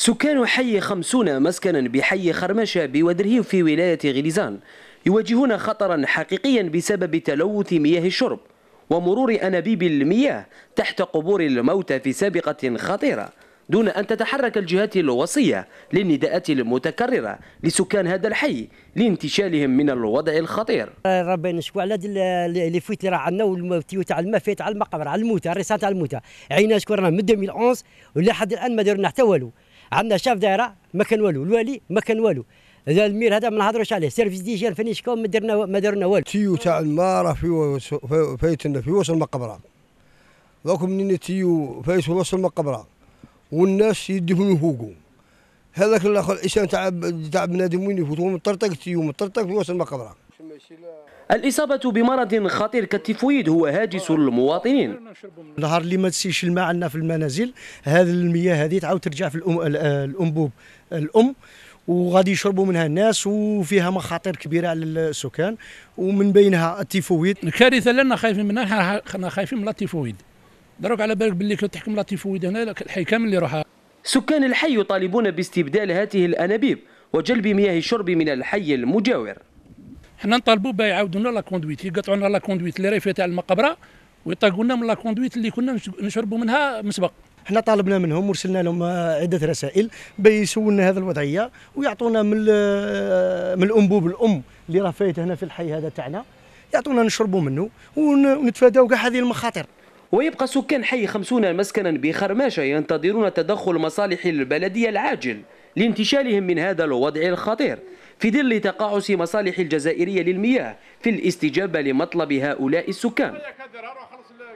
سكان حي خمسون مسكنا بحي خرمشة بودرهيم في ولاية غليزان يواجهون خطرا حقيقيا بسبب تلوث مياه الشرب ومرور أنابيب المياه تحت قبور الموتى في سابقة خطيرة دون أن تتحرك الجهات الوصية للنداءات المتكررة لسكان هذا الحي لانتشالهم من الوضع الخطير ربي نشكو على اللي فوت اللي راه عندنا والموتيو تاع الماء فات على المقبره على الموتى الرسالة تاع الموتى عينا شكون راه من 2011 ولحد الان ما دارنا حتى والو عندنا شاف دائره ما كان والو الوالي ما كان والو هذا المير هذا ما نهضروش عليه سيرفيس ديجا فني كوم ما درنا ما درنا والو تيو تاع الماره في فايتنا في وسط المقبره دوك منين تيو فايت في وسط المقبره والناس يدفنوا فوقه هذاك الاخر الانسان تاع تاع بنادم وين يفوت من طرطق تيو من طرطق في وسط المقبره الإصابة بمرض خطير كالتيفويد هو هاجس المواطنين نهار اللي ما تسيش الماء عندنا في المنازل هذه المياه هذه تعاود ترجع في الأم الأنبوب الأم وغادي يشربوا منها الناس وفيها مخاطر كبيره على السكان ومن بينها التيفويد الكارثه اللي خايفين منها احنا خايفين من التيفويد دروك على بالك باللي تحكم التيفويد هنا الحي كامل اللي راح سكان الحي يطالبون باستبدال هذه الانابيب وجلب مياه الشرب من الحي المجاور حنا نطالبوا باه يعاودوا لنا لا كوندويت يقطعوا لنا لا كوندويت اللي راهي فيها تاع المقبره ويطلقوا لنا من لا كوندويت اللي كنا نشربوا منها مسبق حنا طالبنا منهم ورسلنا لهم عده رسائل بيسولنا هذه الوضعيه ويعطونا من من الانبوب الام اللي راه فايت هنا في الحي هذا تاعنا يعطونا نشربوا منه ونتفاداو كاع هذه المخاطر ويبقى سكان حي خمسون مسكنا بخرماشة ينتظرون تدخل مصالح البلدية العاجل لانتشالهم من هذا الوضع الخطير في ظل تقاعس مصالح الجزائرية للمياه في الاستجابة لمطلب هؤلاء السكان